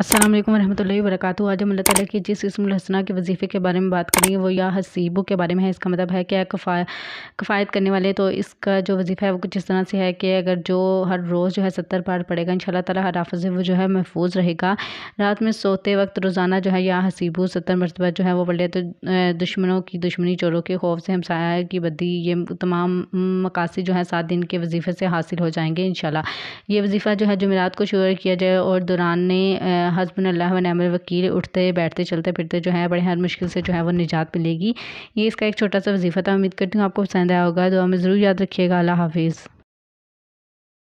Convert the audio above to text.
असलम वरहमल वरक आज हम अल्लाह ताली की जिस इसम हसना के वजीफ़े के बारे में बात करेंगे वो या हसीबू के बारे में है इसका मतलब है कि कफा कफ़ायत करने वाले तो इसका जो वजीफ़ा है वो कुछ इस तरह से है कि अगर जो हर रोज़ जो है सत्तर पार पड़ेगा इन शाला तला हर हाफ़ वो जो है महफूज रहेगा रात में सोते वक्त रोज़ाना जो है या हसीबू सत्तर मरतबा जो है वो पढ़ तो दुश्मनों की दुश्मनी चोरों के खौफ से हमसाया की बदी ये तमाम मकासद जो है सात दिन के वजीफ़े से हासिल हो जाएंगे इन शाला ये वजीफ़ा जो है जमेरात को शुरू किया जाए और दौरान हसबन अल्लाह वनमल वकील उठते बैठते चलते फिरते जो है बड़े हर मुश्किल से जो है वो निजात मिलेगी ये इसका एक छोटा सा वजीफ़ा था उम्मीद करती हूँ आपको पसंद आया होगा दुआ में ज़रूर याद रखिएगा अल्लाह हाफिज़